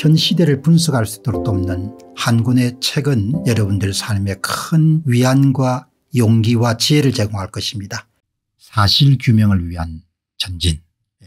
현 시대를 분석할 수 있도록 돕는 한 권의 책은 여러분들 삶에 큰 위안과 용기와 지혜를 제공할 것입니다. 사실 규명을 위한 전진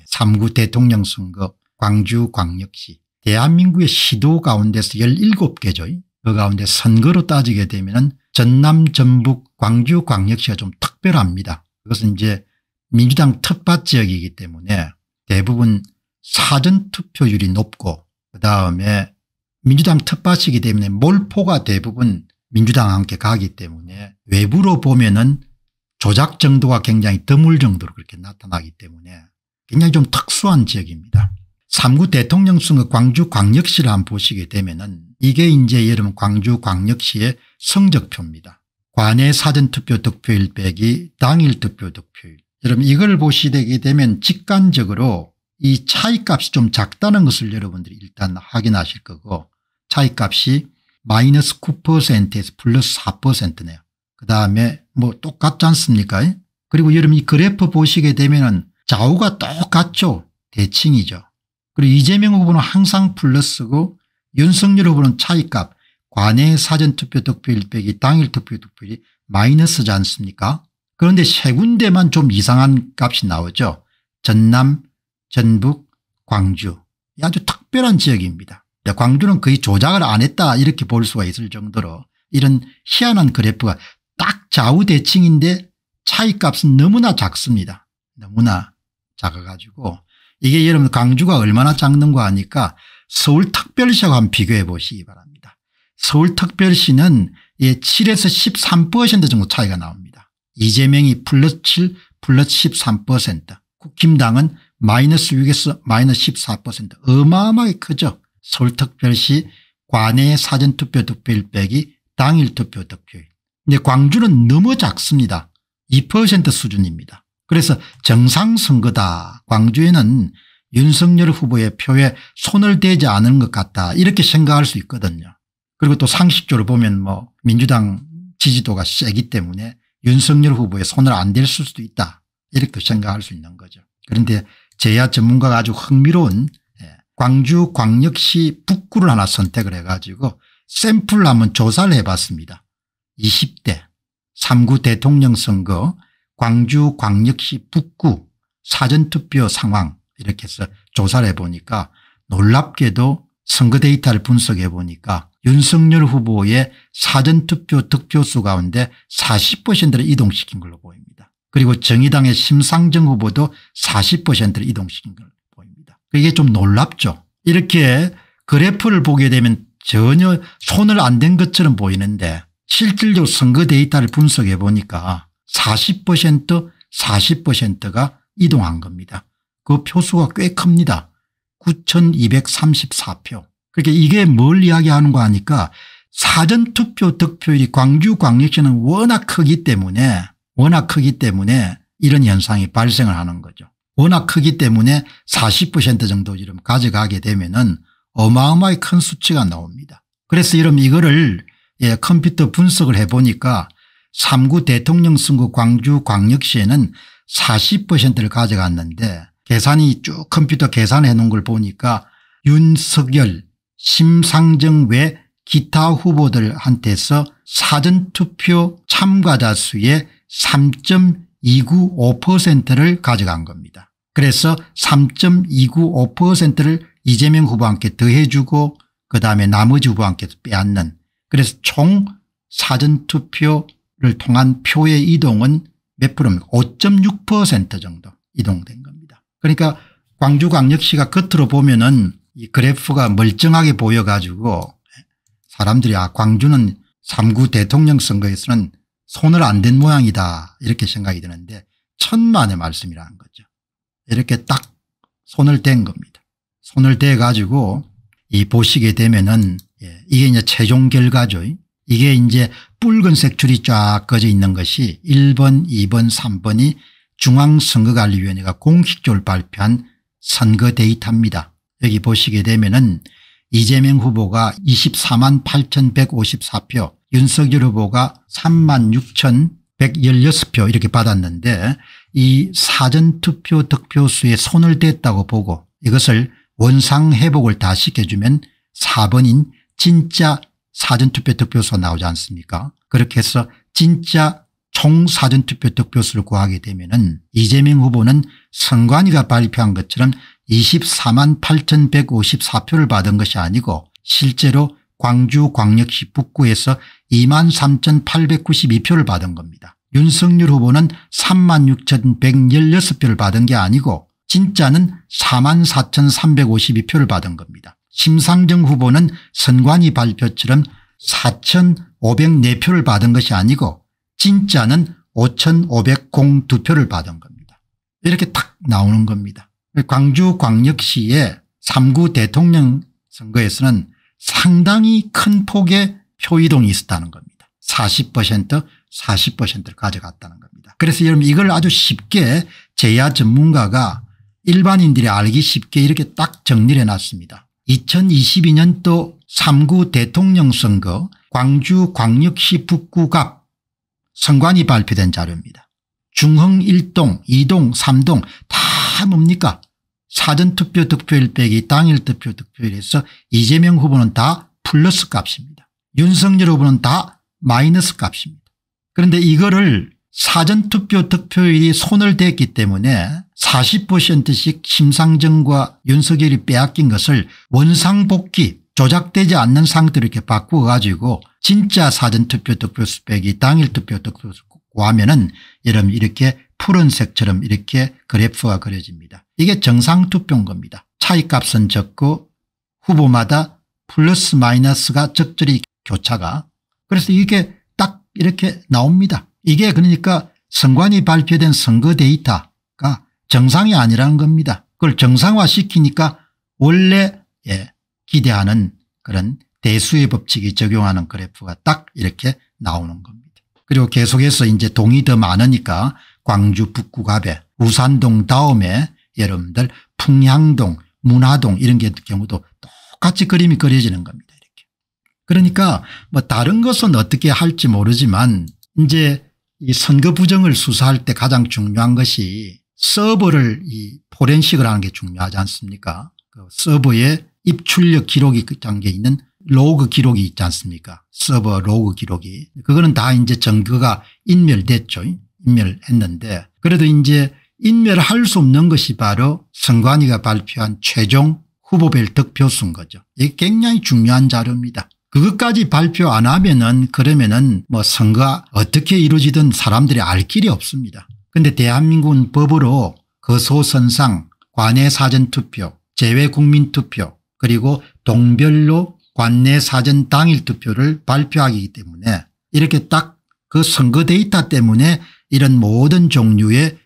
3구 대통령 선거 광주광역시 대한민국의 시도 가운데서 17개죠. 그 가운데 선거로 따지게 되면 전남 전북 광주광역시가 좀 특별합니다. 그것은 이제 민주당 특밭 지역이기 때문에 대부분 사전투표율이 높고 그다음에 민주당 텃밭이기 때문에 몰포가 대부분 민주당과 함께 가기 때문에 외부로 보면은 조작 정도가 굉장히 드물 정도로 그렇게 나타나기 때문에 굉장히 좀 특수한 지역입니다. 3구 대통령 선거 광주 광역시를 한번 보시게 되면은 이게 이제 여름 광주 광역시의 성적표입니다. 관내 사전투표 득표일 빼기 당일 투표 득표일. 여러분 이걸 보시게 되면 직관적으로 이 차이값이 좀 작다는 것을 여러분들이 일단 확인하실 거고 차이값이 마이너스 9%에서 플러스 4%네요. 그 다음에 뭐 똑같지 않습니까 그리고 여러분 이 그래프 보시게 되면 은 좌우가 똑같죠. 대칭이죠. 그리고 이재명 후보는 항상 플러스고 윤석열 후보는 차이값 관외 사전투표 득표일 빼기 당일 투표 득표율이 마이너스지 않습니까 그런데 세 군데만 좀 이상한 값이 나오죠. 전남 전북 광주 아주 특별한 지역입니다. 광주는 거의 조작을 안 했다 이렇게 볼 수가 있을 정도로 이런 희한한 그래프가 딱 좌우대칭인데 차이값은 너무나 작습니다. 너무나 작아가지고 이게 여러분 광주가 얼마나 작는가 하니까 서울특별시하고 한번 비교해 보시기 바랍니다. 서울특별시는 7에서 예, 13% 정도 차이가 나옵니다. 이재명이 플러스 7 플러스 13% 국힘당은 마이너스 6에서 마이너스 14% 어마어마하게 크죠. 서울특별시 관내 사전투표 득표일 빼기 당일 투표 득표일. 근데 광주는 너무 작습니다. 2% 수준입니다. 그래서 정상선거다. 광주에는 윤석열 후보의 표에 손을 대지 않은 것 같다 이렇게 생각할 수 있거든요. 그리고 또 상식적으로 보면 뭐 민주당 지지도가 세기 때문에 윤석열 후보에 손을 안 댈 수도 있다 이렇게 생각할 수 있는 거죠. 그런데 제야 전문가가 아주 흥미로운 예, 광주 광역시 북구를 하나 선택을 해가지고 샘플로 한번 조사를 해봤습니다. 20대 3구 대통령 선거 광주 광역시 북구 사전투표 상황 이렇게 해서 조사를 해보니까 놀랍게도 선거 데이터를 분석해 보니까 윤석열 후보의 사전투표 득표수 가운데 40%를 이동시킨 걸로 보입니다. 그리고 정의당의 심상정 후보도 40%를 이동시킨 걸 보입니다. 이게 좀 놀랍죠. 이렇게 그래프를 보게 되면 전혀 손을 안 댄 것처럼 보이는데 실질적 선거 데이터를 분석해 보니까 40% 40%가 이동한 겁니다. 그 표수가 꽤 큽니다. 9234표. 그렇게 그러니까 이게 뭘 이야기하는 거 아니까 사전투표 득표율이 광주 광역시는 워낙 크기 때문에 워낙 크기 때문에 이런 현상이 발생을 하는 거죠. 워낙 크기 때문에 40% 정도 지금 가져가게 되면 은 어마어마히 큰 수치가 나옵니다. 그래서 이런 이거를 예, 컴퓨터 분석을 해보니까 3구 대통령 선거 광주 광역시에는 40%를 가져갔는데 계산이 쭉 컴퓨터 계산해 놓은 걸 보니까 윤석열 심상정 외 기타 후보들한테서 사전투표 참가자 수의 3.295%를 가져간 겁니다. 그래서 3.295%를 이재명 후보한테 더해주고 그다음에 나머지 후보한테도 빼앗는 그래서 총 사전투표를 통한 표의 이동은 몇 프로입니까 5.6% 정도 이동된 겁니다. 그러니까 광주광역시가 겉으로 보면 은이 그래프가 멀쩡하게 보여가지고 사람들이 아 광주는 3구 대통령 선거에서는 손을 안 댄 모양이다 이렇게 생각이 드는데 천만의 말씀이라는 거죠. 이렇게 딱 손을 댄 겁니다. 손을 대 가지고 이 보시게 되면은 예, 이게 이제 최종 결과죠. 이게 이제 붉은색 줄이 쫙 꺼져 있는 것이 1번 2번 3번이 중앙선거관리위원회가 공식적으로 발표한 선거 데이터입니다. 여기 보시게 되면은 이재명 후보가 24만 8154표 윤석열 후보가 3만 6116표 이렇게 받았는데 이 사전투표 득표수에 손을 댔다고 보고 이것을 원상회복을 다 시켜주면 4번인 진짜 사전투표 득표수가 나오지 않습니까 그렇게 해서 진짜 총 사전투표 득표수를 구하게 되면 은 이재명 후보는 선관위가 발표한 것처럼 24만 8154표를 받은 것이 아니고 실제로 광주 광역시 북구에서 2만 3892표를 받은 겁니다. 윤석열 후보는 3만 6116표를 받은 게 아니고 진짜는 4만 4352표를 받은 겁니다. 심상정 후보는 선관위 발표처럼 4,504표를 받은 것이 아니고 진짜는 5,502표를 받은 겁니다. 이렇게 탁 나오는 겁니다. 광주광역시의 3구 대통령 선거에서는 상당히 큰 폭의 표이동이 있었다는 겁니다. 40% 40%를 가져갔다는 겁니다. 그래서 여러분 이걸 아주 쉽게 제야 전문가가 일반인들이 알기 쉽게 이렇게 딱 정리를 해놨습니다. 2022년도 3구 대통령 선거 광주 광역시 북구갑 선관위 발표된 자료입니다. 중흥 1동 2동 3동 다 뭡니까 사전투표 득표율 빼기 당일 투표 득표율에서 이재명 후보는 다 플러스 값입니다. 윤석열 후보는 다 마이너스 값입니다. 그런데 이거를 사전투표 득표율이 손을 댔기 때문에 40%씩 심상정과 윤석열이 빼앗긴 것을 원상복귀 조작되지 않는 상태로 이렇게 바꾸어 가지고 진짜 사전투표 득표수 빼기 당일 투표 득표수 구하면은 여러분 이렇게 푸른색처럼 이렇게 그래프가 그려집니다. 이게 정상투표인 겁니다. 차이값은 적고 후보마다 플러스 마이너스가 적절히 교차가 그래서 이게 딱 이렇게 나옵니다. 이게 그러니까 선관위 발표된 선거 데이터가 정상이 아니라는 겁니다. 그걸 정상화시키니까 원래 예, 기대하는 그런 대수의 법칙이 적용하는 그래프가 딱 이렇게 나오는 겁니다. 그리고 계속해서 이제 동이 더 많으니까 광주 북구갑에 우산동 다음에 여러분들 풍양동 문화동 이런 경우도 똑같이 그림이 그려지는 겁니다. 이렇게. 그러니까 뭐 다른 것은 어떻게 할지 모르지만 이제 이 선거 부정을 수사할 때 가장 중요한 것이 서버를 이 포렌식을 하는 게 중요하지 않습니까 그 서버에 입출력 기록이 담겨 그 있는 로그 기록이 있지 않습니까 서버 로그 기록이 그거는 다 이제 증거가 인멸됐죠 인멸했는데 그래도 이제 인멸할 수 없는 것이 바로 선관위가 발표한 최종 후보별 득표수인 거죠. 이게 굉장히 중요한 자료입니다. 그것까지 발표 안 하면은 그러면은 뭐 선거 어떻게 이루어지든 사람들이 알 길이 없습니다. 근데 대한민국은 법으로 거소선상 관내 사전투표 제외 국민투표 그리고 동별로 관내 사전 당일 투표를 발표하기 때문에 이렇게 딱 그 선거 데이터 때문에 이런 모든 종류의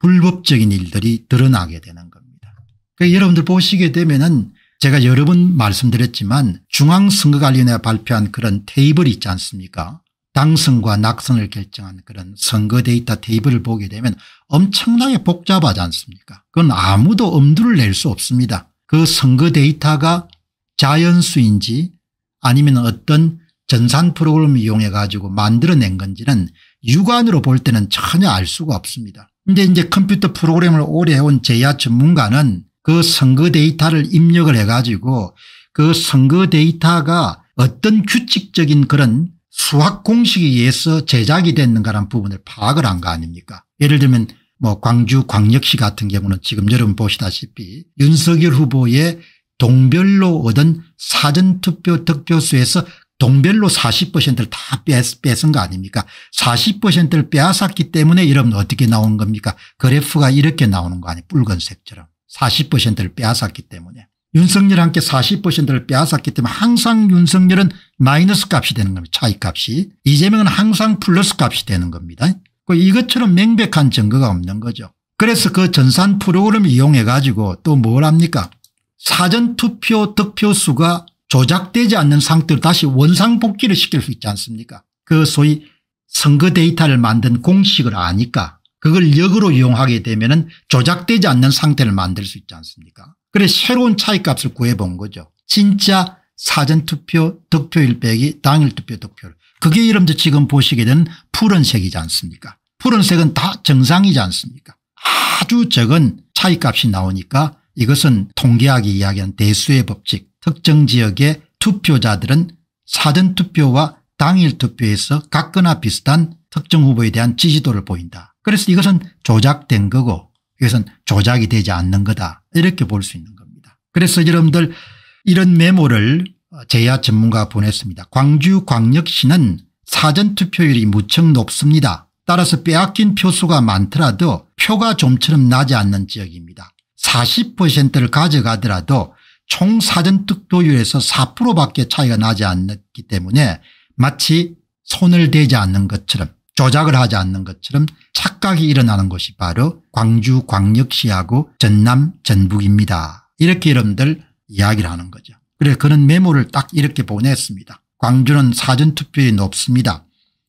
불법적인 일들이 드러나게 되는 겁니다. 그러니까 여러분들 보시게 되면은 제가 여러 번 말씀드렸지만 중앙선거관리위원회가 발표한 그런 테이블 있지 않습니까 당선과 낙선을 결정한 그런 선거 데이터 테이블을 보게 되면 엄청나게 복잡하지 않습니까 그건 아무도 엄두를 낼 수 없습니다. 그 선거 데이터가 자연수인지 아니면 어떤 전산 프로그램을 이용해 가지고 만들어낸 건지는 육안으로 볼 때는 전혀 알 수가 없습니다. 근데 이제 컴퓨터 프로그램을 오래 해온 제야 전문가는 그 선거 데이터를 입력을 해가지고 그 선거 데이터가 어떤 규칙적인 그런 수학 공식에 의해서 제작이 됐는가라는 부분을 파악을 한 거 아닙니까 예를 들면 뭐 광주 광역시 같은 경우는 지금 여러분 보시다시피 윤석열 후보의 동별로 얻은 사전투표 득표수에서 동별로 40%를 다 뺏은 거 아닙니까 40%를 빼앗았기 때문에 이러면 어떻게 나오는 겁니까 그래프가 이렇게 나오는 거 아니에요 붉은색처럼 40%를 빼앗았기 때문에 윤석열한테 40%를 빼앗았기 때문에 항상 윤석열은 마이너스 값이 되는 겁니다 차이값이 이재명은 항상 플러스 값이 되는 겁니다 그 이것처럼 명백한 증거가 없는 거죠 그래서 그 전산 프로그램 을 이용해 가지고 또 뭘 합니까 사전투표 득표수가 조작되지 않는 상태로 다시 원상복귀를 시킬 수 있지 않습니까 그 소위 선거 데이터를 만든 공식을 아니까 그걸 역으로 이용하게 되면 조작되지 않는 상태를 만들 수 있지 않습니까 그래 새로운 차이값을 구해본 거죠 진짜 사전투표 득표일 빼기 당일투표 득표를 그게 이름도 지금 보시게 된 푸른색이지 않습니까 푸른색은 다 정상이지 않습니까 아주 적은 차이값이 나오니까 이것은 통계학이 이야기한 대수의 법칙 특정 지역의 투표자들은 사전투표와 당일투표에서 같거나 비슷한 특정 후보에 대한 지지도를 보인다. 그래서 이것은 조작된 거고 이것은 조작이 되지 않는 거다 이렇게 볼 수 있는 겁니다. 그래서 여러분들 이런 메모를 제야 전문가가 보냈습니다. 광주광역시는 사전투표율이 무척 높습니다. 따라서 빼앗긴 표수가 많더라도 표가 좀처럼 나지 않는 지역입니다. 40%를 가져가더라도 총 사전 특도율에서 4%밖에 차이가 나지 않기 때문에 마치 손을 대지 않는 것처럼 조작을 하지 않는 것처럼 착각이 일어나는 것이 바로 광주광역시하고 전남 전북입니다. 이렇게 여러분들 이야기를 하는 거죠. 그래 그는 메모를 딱 이렇게 보냈습니다. 광주는 사전투표율이 높습니다.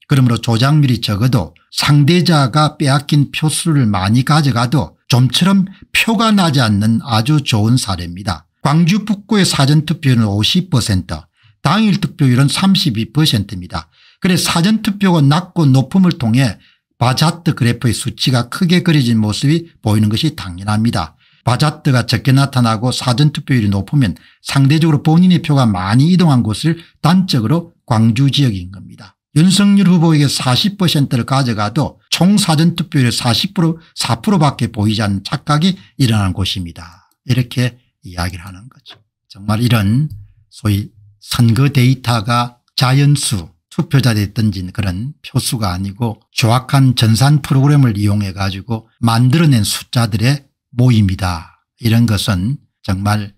그러므로 조작률이 적어도 상대자가 빼앗긴 표수를 많이 가져가도 좀처럼 표가 나지 않는 아주 좋은 사례입니다. 광주 북구의 사전투표율은 50% 당일 투표율은 32%입니다. 그래 사전투표가 낮고 높음을 통해 바자트 그래프의 수치가 크게 그려진 모습이 보이는 것이 당연합니다. 바자트가 적게 나타나고 사전투표율이 높으면 상대적으로 본인의 표가 많이 이동한 곳을 단적으로 광주 지역인 겁니다. 윤석열 후보에게 40%를 가져가도 총 사전투표율의 40% 4%밖에 보이지 않는 착각이 일어난 곳입니다. 이렇게 이야기를 하는 거죠. 정말 이런 소위 선거 데이터가 자연수 투표자 됐든지 그런 표수가 아니고 조악한 전산 프로그램을 이용해 가지고 만들어낸 숫자들의 모임이다. 이런 것은 정말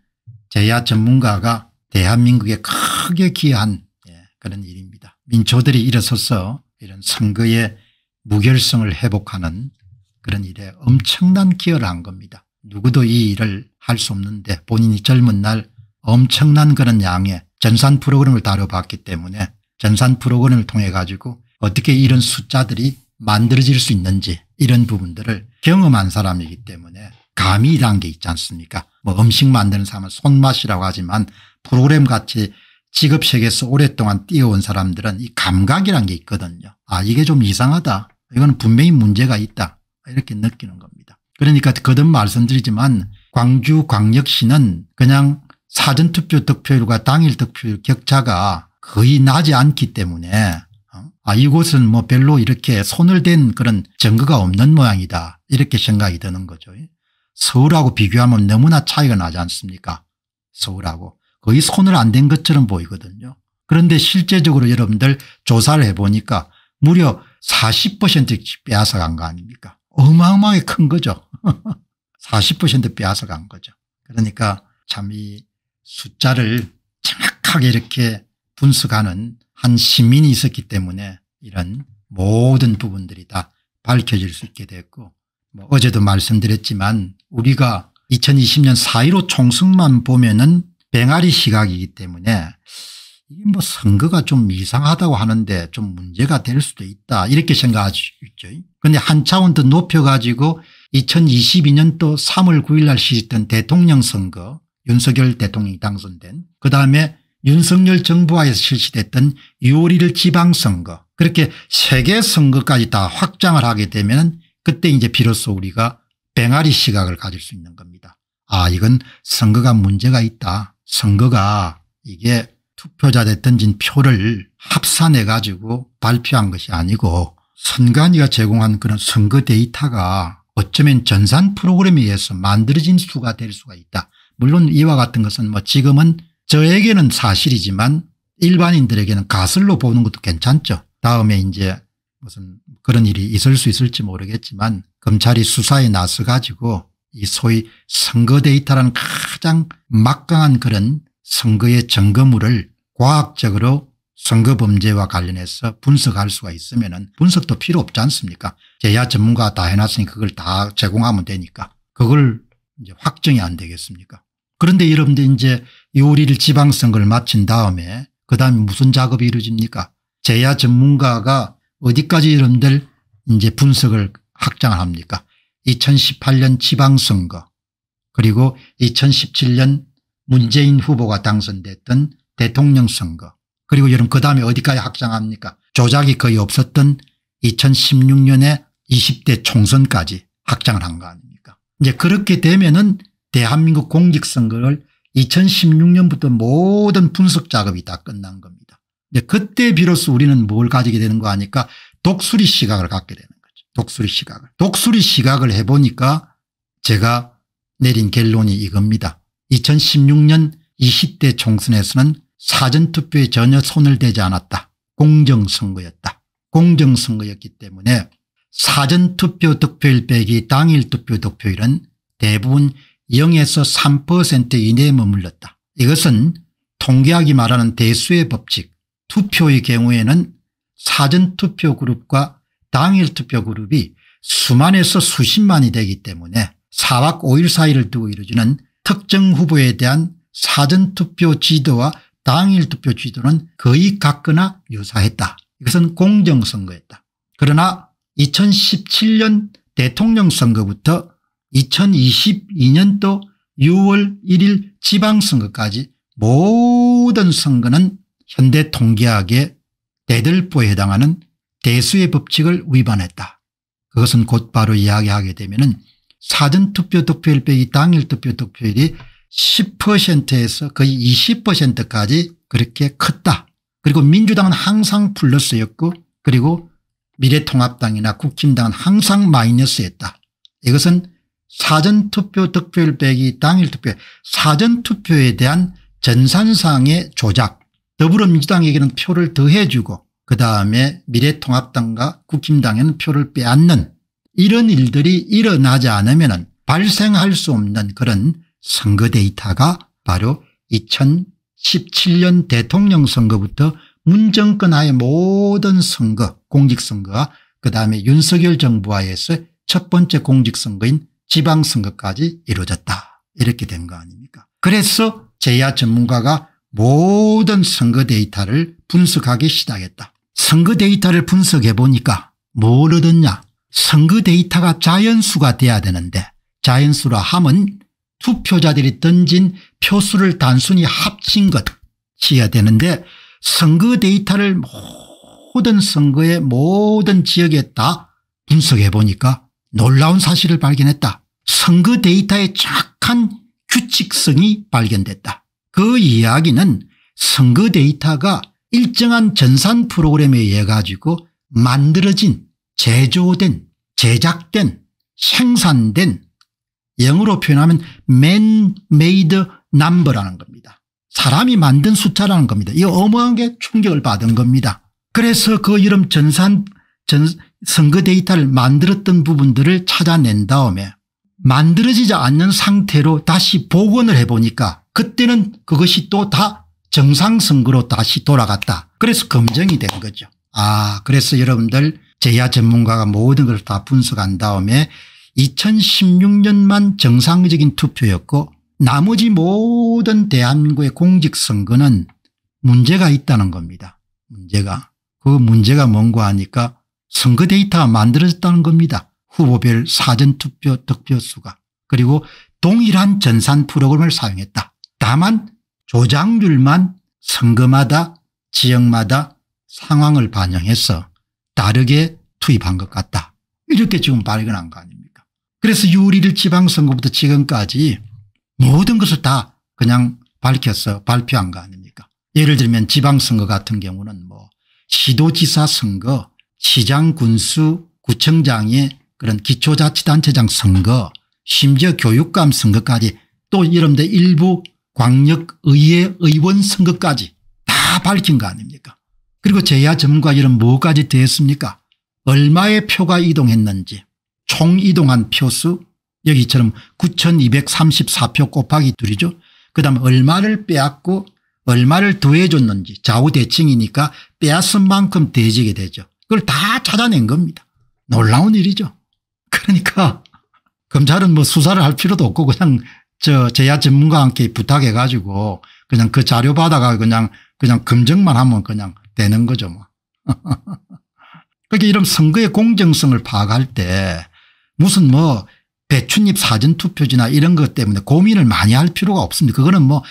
제야 전문가가 대한민국에 크게 기여한 예, 그런 일입니다. 민초들이 일어서서 이런 선거의 무결성을 회복하는 그런 일에 엄청난 기여를 한 겁니다. 누구도 이 일을 할수 없는데 본인이 젊은 날 엄청난 그런 양의 전산 프로그램을 다뤄봤기 때문에 전산 프로그램을 통해 가지고 어떻게 이런 숫자들이 만들어질 수 있는지 이런 부분들을 경험한 사람이기 때문에 감이란 게 있지 않습니까 뭐 음식 만드는 사람은 손맛이라고 하지만 프로그램같이 직업세계에서 오랫동안 뛰어온 사람들은 이 감각이란 게 있거든요 아 이게 좀 이상하다 이건 분명히 문제가 있다 이렇게 느끼는 겁니다 그러니까 거듭 말씀드리지만 광주광역시는 그냥 사전투표 득표율과 당일 득표율 격차가 거의 나지 않기 때문에 어? 아 이곳은 뭐 별로 이렇게 손을 댄 그런 증거가 없는 모양이다 이렇게 생각이 드는 거죠. 서울하고 비교하면 너무나 차이가 나지 않습니까 서울하고 거의 손을 안 댄 것처럼 보이거든요. 그런데 실제적으로 여러분들 조사를 해보니까 무려 40% 빼앗아간 거 아닙니까 어마어마하게 큰 거죠. 40% 빼앗아간 거죠. 그러니까 참 이 숫자를 정확하게 이렇게 분석하는 한 시민이 있었기 때문에 이런 모든 부분들이 다 밝혀질 수 있게 됐고 뭐 어제도 말씀드렸지만 우리가 2020년 4.15 총승만 보면은 뱅아리 시각이기 때문에 이게 뭐 선거가 좀 이상하다고 하는데 좀 문제가 될 수도 있다 이렇게 생각하죠 그런데 한 차원 더 높여가지고 2022년도 3월 9일 날 시작된 대통령 선거 윤석열 대통령이 당선된 그 다음에 윤석열 정부와에서 실시됐던 6월 1일 지방선거 그렇게 세계 선거까지 다 확장을 하게 되면 그때 이제 비로소 우리가 뱅아리 시각을 가질 수 있는 겁니다. 아 이건 선거가 문제가 있다. 선거가 이게 투표자들 던진 표를 합산해 가지고 발표한 것이 아니고 선관위가 제공한 그런 선거 데이터가 어쩌면 전산 프로그램에 의해서 만들어진 수가 될 수가 있다. 물론 이와 같은 것은 뭐 지금은 저에게는 사실이지만 일반인들에게는 가설로 보는 것도 괜찮죠. 다음에 이제 무슨 그런 일이 있을 수 있을지 모르겠지만 검찰이 수사에 나서 가지고 이 소위 선거 데이터라는 가장 막강한 그런 선거의 점검물을 과학적으로 선거 범죄와 관련해서 분석할 수가 있으면 은 분석도 필요 없지 않습니까 제야 전문가 다 해놨으니 그걸 다 제공하면 되니까 그걸 이제 확정이 안 되겠습니까 그런데 여러분들 이제 요리를 지방선거를 마친 다음에 그 다음에 무슨 작업이 이루어집니까 제야 전문가가 어디까지 여러분들 이제 분석을 확장을 합니까 2018년 지방선거 그리고 2017년 문재인 후보가 당선됐던 대통령 선거 그리고 여러분 그 다음에 어디까지 확장합니까 조작이 거의 없었던 2016년에 20대 총선까지 확장을 한 거 아닙니까 이제 그렇게 되면은 대한민국 공직선거를 2016년부터 모든 분석 작업이 다 끝난 겁니다. 이제 그때 비로소 우리는 뭘 가지게 되는 거 아니까 독수리 시각을 갖게 되는 거죠. 독수리 시각을. 독수리 시각을 해보니까 제가 내린 결론이 이겁니다. 2016년 20대 총선에서는 사전투표에 전혀 손을 대지 않았다. 공정선거였다. 공정선거였기 때문에 사전투표 득표일 빼기 당일 투표 득표율은 대부분 0에서 3% 이내에 머물렀다. 이것은 통계학이 말하는 대수의 법칙 투표의 경우에는 사전투표 그룹과 당일 투표 그룹이 수만에서 수십만이 되기 때문에 4박 5일 사이를 두고 이루어지는 특정 후보에 대한 사전투표 지도와 당일 투표 지도는 거의 같거나 유사했다. 이것은 공정선거였다. 그러나 2017년 대통령 선거부터 2022년도 6월 1일 지방선거까지 모든 선거는 현대 통계학의 대들보에 해당하는 대수의 법칙을 위반했다. 그것은 곧바로 이야기하게 되면 은 사전투표 득표율 빼기 당일 투표 득표일이 10%에서 거의 20%까지 그렇게 컸다. 그리고 민주당은 항상 플러스였고 그리고 미래통합당이나 국힘당은 항상 마이너스였다. 이것은 사전투표 득표율 빼기 당일 투표 사전투표에 대한 전산상의 조작 더불어민주당에게는 표를 더해주고 그다음에 미래통합당과 국힘당에는 표를 빼앗는 이런 일들이 일어나지 않으면 발생할 수 없는 그런 선거 데이터가 바로 2017년 대통령 선거부터 문정권 하의 모든 선거 공직선거와 그다음에 윤석열 정부하에서의 첫 번째 공직선거인 지방선거까지 이루어졌다 이렇게 된 거 아닙니까 그래서 제야 전문가가 모든 선거 데이터를 분석하기 시작했다 선거 데이터를 분석해 보니까 뭘 얻었냐 선거 데이터가 자연수가 돼야 되는데 자연수라 함은 투표자들이 던진 표수를 단순히 합친 것이어야 되는데 선거 데이터를 모든 선거의 모든 지역에 다 분석해 보니까 놀라운 사실을 발견했다. 선거 데이터의 정확한 규칙성이 발견됐다. 그 이야기는 선거 데이터가 일정한 전산 프로그램에 의해 가지고 만들어진 제조된 제작된 생산된 영어로 표현하면 man-made number라는 겁니다. 사람이 만든 숫자라는 겁니다. 이어마어마한게 충격을 받은 겁니다. 그래서 그 이름 전산 전, 선거 데이터를 만들었던 부분들을 찾아낸 다음에 만들어지지 않는 상태로 다시 복원을 해보니까 그때는 그것이 또 다 정상선거로 다시 돌아갔다. 그래서 검증이 된 거죠. 아 그래서 여러분들 제야 전문가가 모든 걸 다 분석한 다음에 2016년만 정상적인 투표였고 나머지 모든 대한민국의 공직선거는 문제가 있다는 겁니다. 문제가. 그 문제가 뭔가 하니까 선거 데이터가 만들어졌다는 겁니다. 후보별 사전투표 득표수가. 그리고 동일한 전산 프로그램을 사용했다. 다만 조작률만 선거마다 지역마다 상황을 반영해서 다르게 투입한 것 같다. 이렇게 지금 발견한 거 아닙니까 그래서 6월 1일 지방선거부터 지금까지 모든 것을 다 그냥 밝혀서 발표한 거 아닙니까 예를 들면 지방선거 같은 경우는 뭐 시도지사 선거 시장 군수 구청장의 그런 기초자치단체장 선거 심지어 교육감 선거까지 또 이런 데 일부 광역의회 의원 선거까지 다 밝힌 거 아닙니까 그리고 제야 점과 이런 뭐까지 되었습니까 얼마의 표가 이동했는지 총 이동한 표수 여기처럼 9234표 곱하기 둘이죠. 그 다음 얼마를 빼앗고 얼마를 더해줬는지 좌우대칭이니까 빼앗은 만큼 대지게 되죠. 그걸 다 찾아낸 겁니다. 놀라운 일이죠. 그러니까 검찰은 뭐 수사를 할 필요도 없고 그냥 저 제야 전문가한테 부탁해 가지고 그냥 그 자료 받아가 그냥 그냥 검증만 하면 그냥 되는 거죠 뭐. 그러니까 이런 선거의 공정성을 파악할 때 무슨 뭐 배춧잎 사전투표지나 이런 것 때문에 고민을 많이 할 필요가 없습니다. 그거는 뭐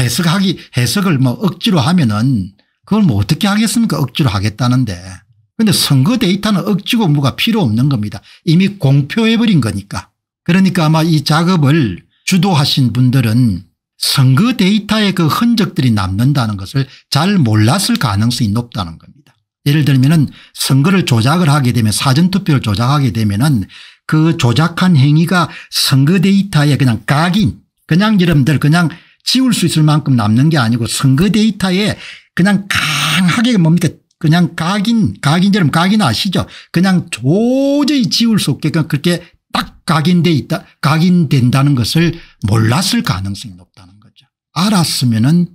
해석하기 해석을 뭐 억지로 하면은 그걸 뭐 어떻게 하겠습니까 억지로 하겠다는데 근데 선거 데이터는 억지고 뭐가 필요 없는 겁니다. 이미 공표해버린 거니까 그러니까 아마 이 작업을 주도하신 분들은 선거 데이터의 그 흔적들이 남는다는 것을 잘 몰랐을 가능성이 높다는 겁니다. 예를 들면 은 선거를 조작을 하게 되면 사전투표를 조작하게 되면 은그 조작한 행위가 선거 데이터에 그냥 각인 그냥 여러분들 그냥 지울 수 있을 만큼 남는 게 아니고 선거 데이터에 그냥 강하게 뭡니까 그냥 각인 각인처럼 각인 아시죠 그냥 도저히 지울 수 없게끔 그렇게 딱 각인돼 있다 각인된다는 것을 몰랐을 가능성이 높다는 거죠 알았으면 은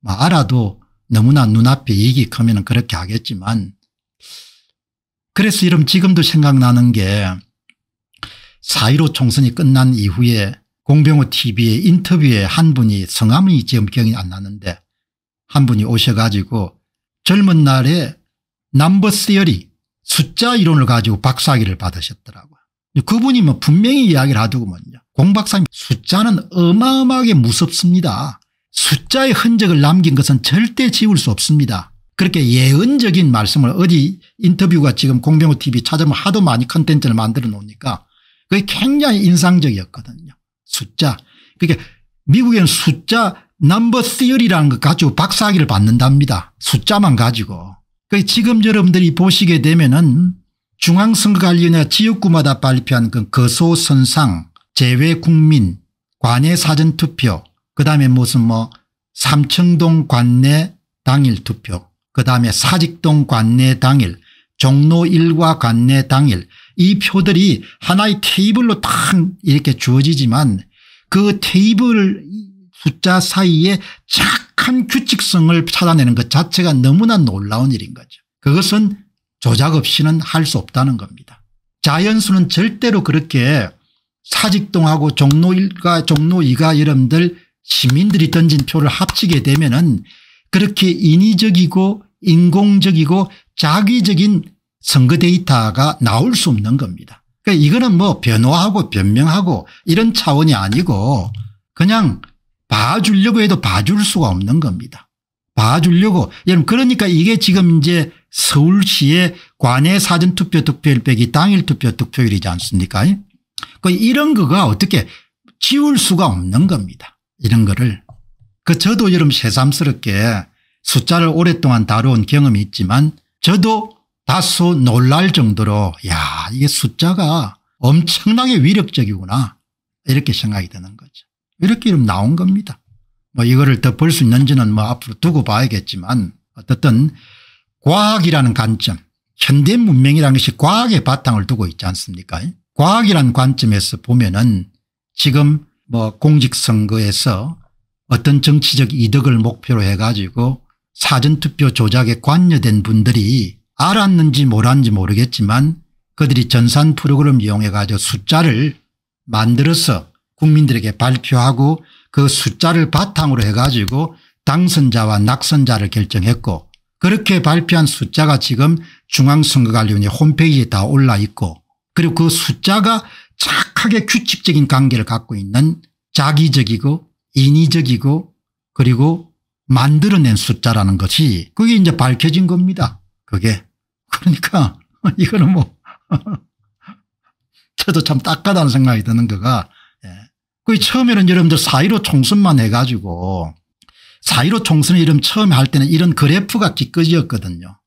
뭐 알아도 너무나 눈앞에 이익이 크면 그렇게 하겠지만 그래서 여러분 지금도 생각나는 게4.15 총선이 끝난 이후에 공병호 tv의 인터뷰에 한 분이 성함이 지금 기억이 안 나는데 한 분이 오셔가지고 젊은 날에 남버 스열리 숫자 이론을 가지고 박사학위를 받으셨더라고요. 그분이 뭐 분명히 이야기를 하더군요. 공박사님 숫자는 어마어마하게 무섭습니다. 숫자의 흔적을 남긴 것은 절대 지울 수 없습니다. 그렇게 예언적인 말씀을 어디 인터뷰가 지금 공병호 TV 찾으면 하도 많이 컨텐츠를 만들어 놓으니까 그게 굉장히 인상적이었거든요. 숫자. 그러니까 미국에는 숫자 넘버 시어리라는 것 가지고 박사학위를 받는답니다. 숫자만 가지고. 그 지금 여러분들이 보시게 되면은 중앙선거관리위원회 지역구마다 발표한 그 거소선상, 제외국민, 관내 사전투표, 그 다음에 무슨 뭐 삼청동 관내 당일 투표, 그 다음에 사직동 관내 당일, 종로 일과 관내 당일, 이 표들이 하나의 테이블로 탁 이렇게 주어지지만 그 테이블 숫자 사이에 착한 규칙성을 찾아내는 것 자체가 너무나 놀라운 일인 거죠. 그것은 조작 없이는 할 수 없다는 겁니다. 자연수는 절대로 그렇게 사직동하고 종로 1과 종로 2가 여러분들 시민들이 던진 표를 합치게 되면 은 그렇게 인위적이고 인공적이고 자기적인 선거 데이터가 나올 수 없는 겁니다. 그러니까 이거는 뭐 변호하고 변명하고 이런 차원이 아니고 그냥 봐주려고 해도 봐줄 수가 없는 겁니다. 봐주려고 여러분 그러니까 이게 지금 이제 서울시의 관내 사전투표 득표율 빼기 당일 투표 득표율이지 않습니까 그 이런 거가 어떻게 지울 수가 없는 겁니다. 이런 거를 그 저도 여러분 새삼스럽게 숫자를 오랫동안 다뤄온 경험이 있지만 저도 다소 놀랄 정도로 야 이게 숫자가 엄청나게 위력적이구나 이렇게 생각이 드는 거죠. 이렇게 이름 나온 겁니다. 뭐 이거를 덮을 수 있는지는 뭐 앞으로 두고 봐야겠지만 어떻든 과학이라는 관점 현대 문명이라는 것이 과학의 바탕을 두고 있지 않습니까 과학이라는 관점에서 보면 은 지금 뭐 공직선거에서 어떤 정치적 이득을 목표로 해가지고 사전투표 조작에 관여된 분들이 알았는지 몰랐는지 모르겠지만 그들이 전산 프로그램 이용해 가지고 숫자를 만들어서 국민들에게 발표하고 그 숫자를 바탕으로 해가지고 당선자와 낙선자를 결정했고 그렇게 발표한 숫자가 지금 중앙선거관리위원회 홈페이지에 다 올라 있고 그리고 그 숫자가 착하게 규칙적인 관계를 갖고 있는 자기적이고 인위적이고 그리고 만들어낸 숫자라는 것이 그게 이제 밝혀진 겁니다. 그게 그러니까 이거는 뭐 저도 참 딱하다는 생각이 드는 거가 예. 거의 처음에는 여러분들 4.15 총선만 해가지고 4.15 총선의 이름 처음에 할 때는 이런 그래프가 기꺼지였거든요.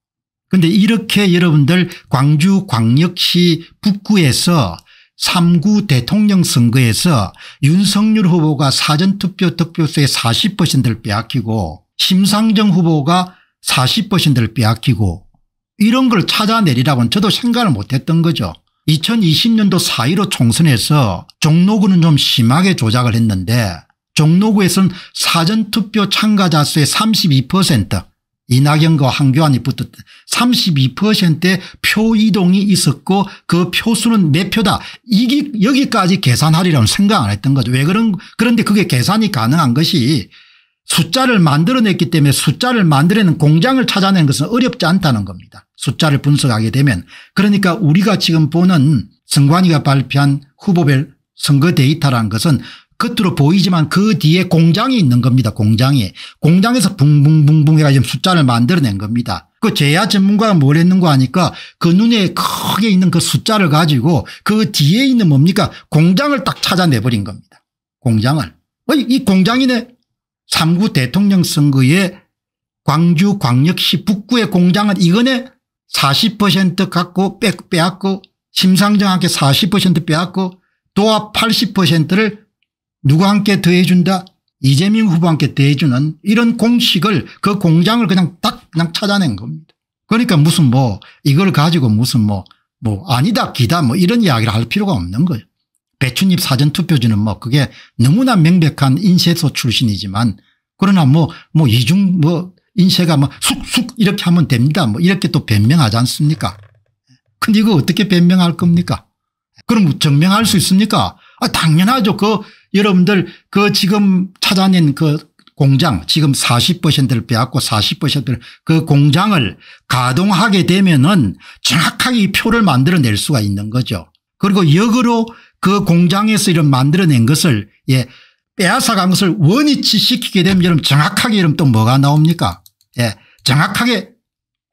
그런데 이렇게 여러분들 광주 광역시 북구에서 3구 대통령 선거에서 윤석열 후보가 사전투표 득표수의 40%를 빼앗기고 심상정 후보가 40%를 빼앗기고 이런 걸 찾아내리라고는 저도 생각을 못했던 거죠. 2020년도 4.15 총선에서 종로구는 좀 심하게 조작을 했는데 종로구에서는 사전투표 참가자 수의 32% 이낙연과 황교안이 붙었던 32%의 표 이동이 있었고 그 표수는 몇 네 표다 이기 여기까지 계산하리라는 생각 안 했던 거죠. 왜 그런 그런데 그게 계산이 가능한 것이 숫자를 만들어냈기 때문에 숫자를 만들어낸 공장을 찾아낸 것은 어렵지 않다는 겁니다. 숫자를 분석하게 되면 그러니까 우리가 지금 보는 선관위가 발표한 후보별 선거 데이터라는 것은 겉으로 보이지만 그 뒤에 공장이 있는 겁니다. 공장이. 공장에서 붕붕붕붕 해가지고 숫자를 만들어낸 겁니다. 그 제야 전문가가 뭘 했는가 하니까 그 눈에 크게 있는 그 숫자를 가지고 그 뒤에 있는 뭡니까 공장을 딱 찾아내버린 겁니다. 공장을. 어, 이 공장이네 3구 대통령 선거에 광주 광역시 북구의 공장은 이건에 40% 갖고 빼, 빼앗고 심상정한테 40% 빼앗고 도합 80%를 누구 함께 더해준다 이재명 후보한테 더해주는 이런 공식을 그 공장을 그냥 딱 그냥 찾아낸 겁니다. 그러니까 무슨 뭐 이걸 가지고 무슨 뭐뭐 뭐 아니다 기다 뭐 이런 이야기를 할 필요가 없는 거예요. 배춧잎 사전투표지는 뭐 그게 너무나 명백한 인쇄소 출신이지만 그러나 뭐, 뭐 이중 뭐 인쇄가 뭐 쑥쑥 이렇게 하면 됩니다. 뭐 이렇게 또 변명하지 않습니까? 근데 이거 어떻게 변명할 겁니까? 그럼 증명할 수 있습니까? 아, 당연하죠. 그 여러분들 그 지금 찾아낸 그 공장 지금 40%를 빼앗고 40%를 그 공장을 가동하게 되면은 정확하게 이 표를 만들어낼 수가 있는 거죠. 그리고 역으로 그 공장에서 이런 만들어낸 것을 예 빼앗아간 것을 원위치시키게 되면 여러분 정확하게 여러분 또 뭐가 나옵니까 예 정확하게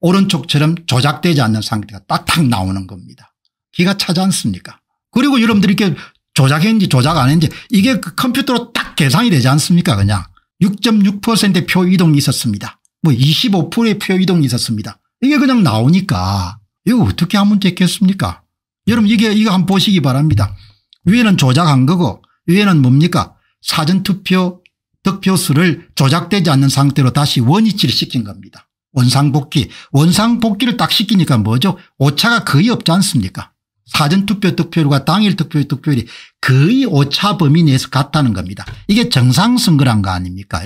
오른쪽처럼 조작되지 않는 상태가 딱딱 나오는 겁니다 기가 차지 않습니까 그리고 여러분들이 이렇게 조작했는지 조작 안 했는지 이게 그 컴퓨터로 딱 계산이 되지 않습니까 그냥 6.6%의 표 이동이 있었습니다 뭐 25%의 표 이동이 있었습니다 이게 그냥 나오니까 이거 어떻게 하면 되겠습니까 여러분 이게 이거 한번 보시기 바랍니다. 위에는 조작한 거고 위에는 뭡니까 사전투표 득표수를 조작되지 않는 상태로 다시 원위치를 시킨 겁니다. 원상복귀 원상복귀를 딱 시키니까 뭐죠 오차가 거의 없지 않습니까 사전투표 득표율과 당일 득표 득표율이 거의 오차 범위 내에서 같다는 겁니다. 이게 정상선거란 거 아닙니까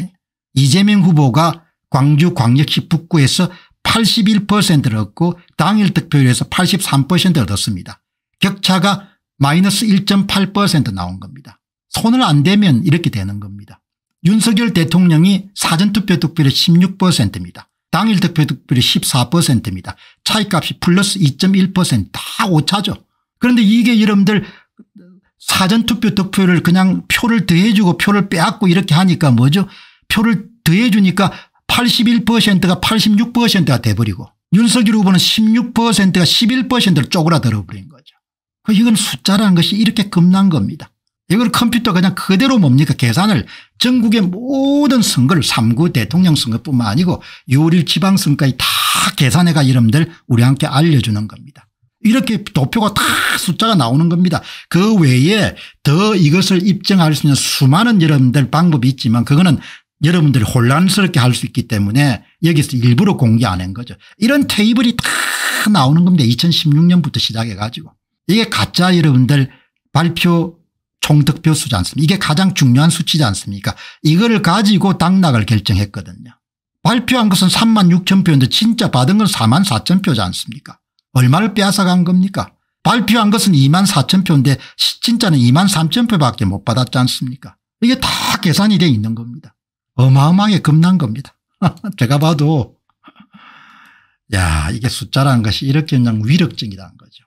이재명 후보가 광주광역시 북구에서 81%를 얻고 당일 득표율에서 83%를 얻었습니다. 격차가 마이너스 1.8% 나온 겁니다. 손을 안 대면 이렇게 되는 겁니다. 윤석열 대통령이 사전투표 득표율이 16%입니다. 당일 득표 득표율이 14%입니다. 차이값이 플러스 2.1%다 오차죠. 그런데 이게 여러분들 사전투표 득표를 그냥 표를 더해주고 표를 빼앗고 이렇게 하니까 뭐죠 표를 더해주니까 81%가 86%가 돼버리고 윤석열 후보는 16%가 11%를 쪼그라들어버린 거예요. 그 이건 숫자라는 것이 이렇게 겁난 겁니다. 이걸 컴퓨터 그냥 그대로 뭡니까 계산을 전국의 모든 선거를 3구 대통령 선거뿐만 아니고 6월 지방선거까지 다 계산해가 이름들 우리 함께 알려주는 겁니다. 이렇게 도표가 다 숫자가 나오는 겁니다. 그 외에 더 이것을 입증할 수 있는 수많은 여러분들 방법이 있지만 그거는 여러분들이 혼란스럽게 할 수 있기 때문에 여기서 일부러 공개 안 한 거죠. 이런 테이블이 다 나오는 겁니다. 2016년부터 시작해 가지고. 이게 가짜 여러분들 발표 총득표 수지 않습니까 이게 가장 중요한 수치지 않습니까 이거를 가지고 당락을 결정했거든요. 발표한 것은 3만 6천 표인데 진짜 받은 건 4만 4천 표지 않습니까 얼마를 빼앗아간 겁니까 발표한 것은 2만 4천 표인데 진짜는 2만 3천 표밖에 못 받았지 않습니까 이게 다 계산이 돼 있는 겁니다. 어마어마하게 급난 겁니다. 제가 봐도 야 이게 숫자라는 것이 이렇게 그냥 위력증이라는 거죠.